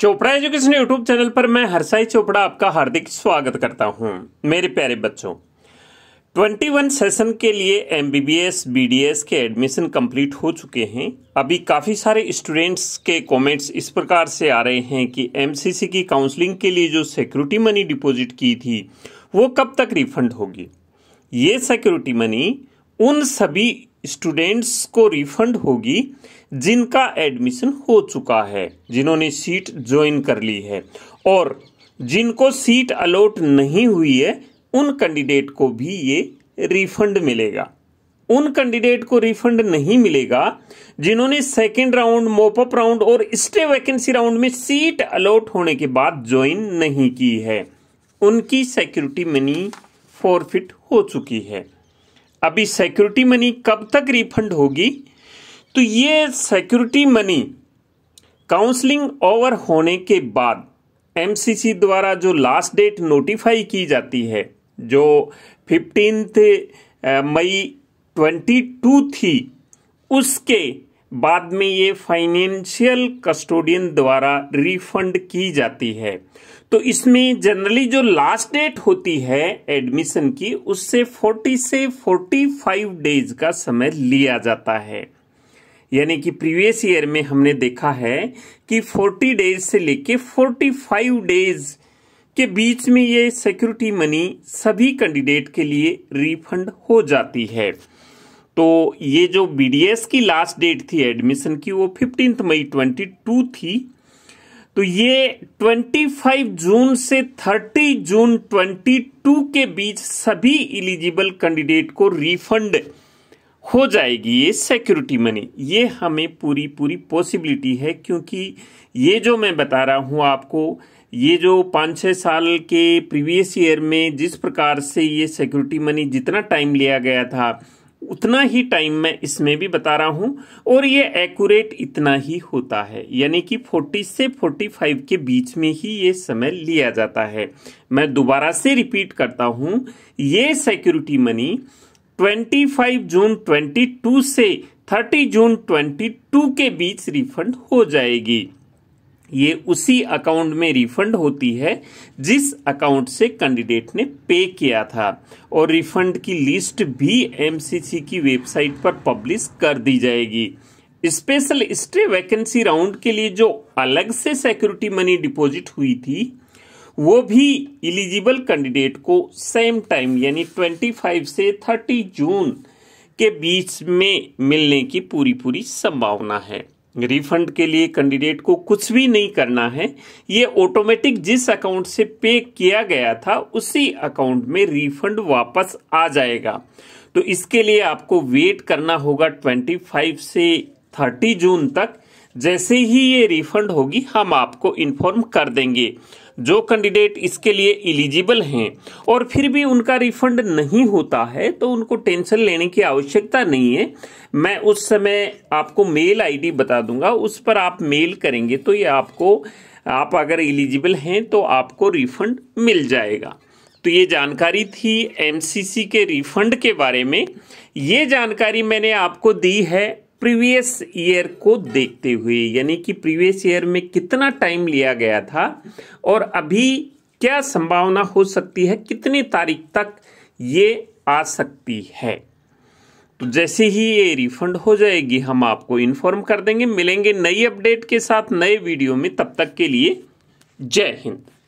Chopra education YouTube channel पर मैं हरसाई चोपड़ा आपका हार्दिक स्वागत करता हूं मेरे प्यारे बच्चों 21 सेशन के लिए M B B S B D S के एडमिशन कंप्लीट हो चुके हैं अभी काफ़ी सारे स्टूडेंट्स के कमेंट्स इस प्रकार से आ रहे हैं कि एम सी सी की काउंसलिंग के लिए जो सिक्योरिटी मनी डिपॉजिट की थी वो कब तक रिफंड होगी ये सिक्योरिटी मनी उन सभी स्टूडेंट्स को रिफंड होगी जिनका एडमिशन हो चुका है जिन्होंने सीट ज्वाइन कर ली है और जिनको सीट अलॉट नहीं हुई है उन कैंडिडेट को भी ये रिफंड मिलेगा उन कैंडिडेट को रिफंड नहीं मिलेगा जिन्होंने सेकेंड राउंड मोपअप राउंड और स्टे वैकेंसी राउंड में सीट अलॉट होने के बाद ज्वाइन नहीं की है उनकी सिक्योरिटी मनी फॉरफिट हो चुकी है अभी सिक्योरिटी मनी कब तक रिफंड होगी तो ये सिक्योरिटी मनी काउंसलिंग ओवर होने के बाद एमसीसी द्वारा जो लास्ट डेट नोटिफाई की जाती है जो फिफ्टीन मई ट्वेंटी टू थी उसके बाद में ये फाइनेंशियल कस्टोडियन द्वारा रिफंड की जाती है तो इसमें जनरली जो लास्ट डेट होती है एडमिशन की उससे 40 से 45 डेज का समय लिया जाता है यानी कि प्रीवियस ईयर में हमने देखा है कि 40 डेज से लेके 45 डेज के बीच में ये सिक्योरिटी मनी सभी कैंडिडेट के लिए रिफंड हो जाती है तो ये जो बी की लास्ट डेट थी एडमिशन की वो फिफ्टींथ मई ट्वेंटी टू थी तो ये 25 जून से 30 जून 22 के बीच सभी इलिजिबल कैंडिडेट को रिफंड हो जाएगी ये सिक्योरिटी मनी ये हमें पूरी पूरी पॉसिबिलिटी है क्योंकि ये जो मैं बता रहा हूं आपको ये जो पाँच छः साल के प्रीवियस ईयर में जिस प्रकार से ये सिक्योरिटी मनी जितना टाइम लिया गया था उतना ही टाइम मैं इसमें भी बता रहा हूं और ये एक्यूरेट इतना ही होता है यानी कि 40 से 45 के बीच में ही ये समय लिया जाता है मैं दोबारा से रिपीट करता हूं ये सिक्योरिटी मनी 25 जून 22 से 30 जून 22 के बीच रिफंड हो जाएगी ये उसी अकाउंट में रिफंड होती है जिस अकाउंट से कैंडिडेट ने पे किया था और रिफंड की लिस्ट भी एमसीसी की वेबसाइट पर पब्लिश कर दी जाएगी स्पेशल स्ट्रे वैकेंसी राउंड के लिए जो अलग से सिक्योरिटी मनी डिपॉजिट हुई थी वो भी इलिजिबल कैंडिडेट को सेम टाइम यानी 25 से 30 जून के बीच में मिलने की पूरी पूरी संभावना है रिफंड के लिए कैंडिडेट को कुछ भी नहीं करना है ये ऑटोमेटिक जिस अकाउंट से पे किया गया था उसी अकाउंट में रिफंड वापस आ जाएगा तो इसके लिए आपको वेट करना होगा 25 से 30 जून तक जैसे ही ये रिफंड होगी हम आपको इन्फॉर्म कर देंगे जो कैंडिडेट इसके लिए इलिजिबल हैं और फिर भी उनका रिफंड नहीं होता है तो उनको टेंशन लेने की आवश्यकता नहीं है मैं उस समय आपको मेल आईडी बता दूंगा उस पर आप मेल करेंगे तो ये आपको आप अगर इलिजिबल हैं तो आपको रिफंड मिल जाएगा तो ये जानकारी थी एमसीसी के रिफंड के बारे में ये जानकारी मैंने आपको दी है प्रीवियस ईयर को देखते हुए यानी कि प्रीवियस ईयर में कितना टाइम लिया गया था और अभी क्या संभावना हो सकती है कितनी तारीख तक ये आ सकती है तो जैसे ही ये रिफंड हो जाएगी हम आपको इन्फॉर्म कर देंगे मिलेंगे नई अपडेट के साथ नए वीडियो में तब तक के लिए जय हिंद